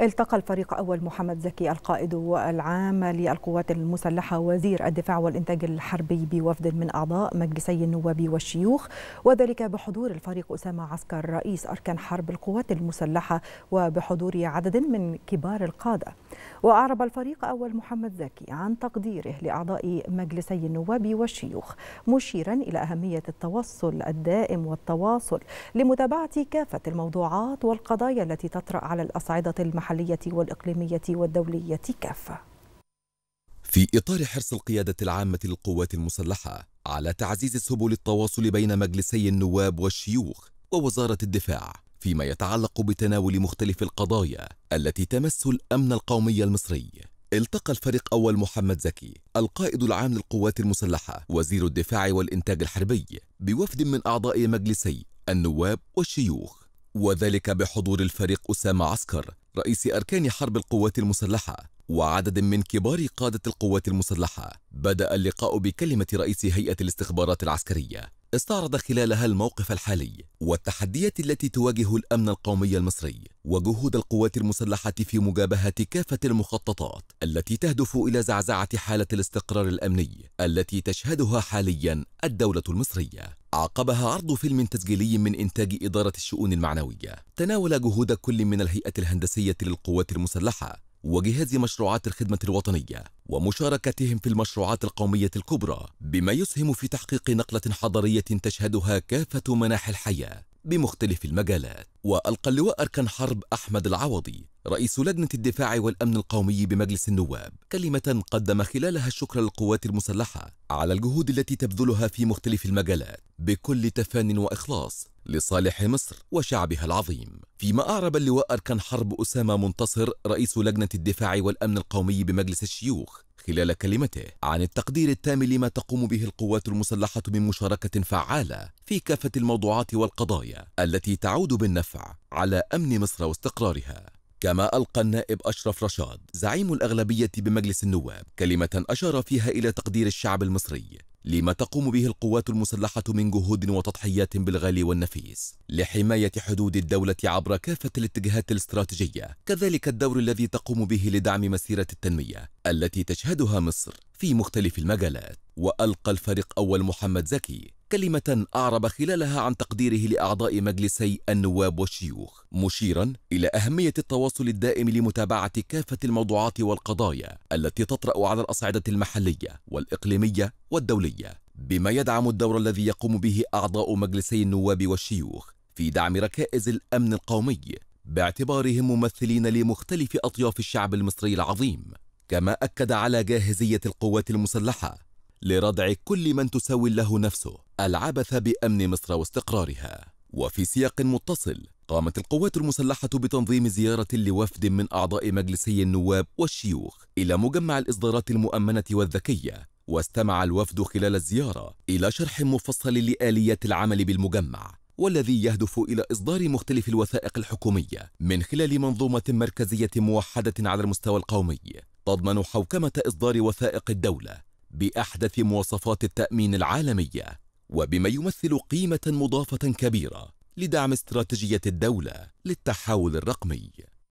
التقى الفريق أول محمد زكي القائد العام للقوات المسلحة وزير الدفاع والإنتاج الحربي بوفد من أعضاء مجلسي النواب والشيوخ وذلك بحضور الفريق أسامة عسكر رئيس أركان حرب القوات المسلحة وبحضور عدد من كبار القادة وأعرب الفريق أول محمد زكي عن تقديره لأعضاء مجلسي النواب والشيوخ مشيرا إلى أهمية التوصل الدائم والتواصل لمتابعة كافة الموضوعات والقضايا التي تطرأ على الأصعدة المحلية المحلية والإقليمية والدولية كافة في إطار حرص القيادة العامة للقوات المسلحة على تعزيز سبل التواصل بين مجلسي النواب والشيوخ ووزارة الدفاع فيما يتعلق بتناول مختلف القضايا التي تمس الأمن القومي المصري التقى الفريق أول محمد زكي القائد العام للقوات المسلحة وزير الدفاع والإنتاج الحربي بوفد من أعضاء مجلسي النواب والشيوخ وذلك بحضور الفريق أسامة عسكر رئيس أركان حرب القوات المسلحة وعدد من كبار قادة القوات المسلحة بدأ اللقاء بكلمة رئيس هيئة الاستخبارات العسكرية استعرض خلالها الموقف الحالي والتحديات التي تواجه الأمن القومي المصري وجهود القوات المسلحة في مجابهة كافة المخططات التي تهدف إلى زعزعة حالة الاستقرار الأمني التي تشهدها حاليا الدولة المصرية عقبها عرض فيلم تسجيلي من إنتاج إدارة الشؤون المعنوية تناول جهود كل من الهيئة الهندسية للقوات المسلحة وجهاز مشروعات الخدمة الوطنية ومشاركتهم في المشروعات القومية الكبرى بما يسهم في تحقيق نقلة حضارية تشهدها كافة مناحي الحياة بمختلف المجالات وألقى اللواء أركان حرب أحمد العوضي رئيس لجنة الدفاع والأمن القومي بمجلس النواب كلمة قدم خلالها الشكر للقوات المسلحة على الجهود التي تبذلها في مختلف المجالات بكل تفان وإخلاص لصالح مصر وشعبها العظيم فيما أعرب اللواء أركان حرب أسامة منتصر رئيس لجنة الدفاع والأمن القومي بمجلس الشيوخ خلال كلمته عن التقدير التام لما تقوم به القوات المسلحة من مشاركة فعالة في كافة الموضوعات والقضايا التي تعود بالنفع على أمن مصر واستقرارها كما ألقى النائب أشرف رشاد زعيم الأغلبية بمجلس النواب كلمة أشار فيها إلى تقدير الشعب المصري لما تقوم به القوات المسلحة من جهود وتضحيات بالغالي والنفيس لحماية حدود الدولة عبر كافة الاتجاهات الاستراتيجية كذلك الدور الذي تقوم به لدعم مسيرة التنمية التي تشهدها مصر في مختلف المجالات وألقى الفريق أول محمد زكي كلمة أعرب خلالها عن تقديره لأعضاء مجلسي النواب والشيوخ مشيرا إلى أهمية التواصل الدائم لمتابعة كافة الموضوعات والقضايا التي تطرأ على الأصعدة المحلية والإقليمية والدولية بما يدعم الدور الذي يقوم به أعضاء مجلسي النواب والشيوخ في دعم ركائز الأمن القومي باعتبارهم ممثلين لمختلف أطياف الشعب المصري العظيم كما أكد على جاهزية القوات المسلحة لردع كل من تساوي له نفسه العبث بأمن مصر واستقرارها وفي سياق متصل قامت القوات المسلحة بتنظيم زيارة لوفد من أعضاء مجلسي النواب والشيوخ إلى مجمع الإصدارات المؤمنة والذكية واستمع الوفد خلال الزيارة إلى شرح مفصل لآليات العمل بالمجمع والذي يهدف إلى إصدار مختلف الوثائق الحكومية من خلال منظومة مركزية موحدة على المستوى القومي تضمن حوكمة إصدار وثائق الدولة بأحدث مواصفات التأمين العالمية وبما يمثل قيمة مضافة كبيرة لدعم استراتيجية الدولة للتحول الرقمي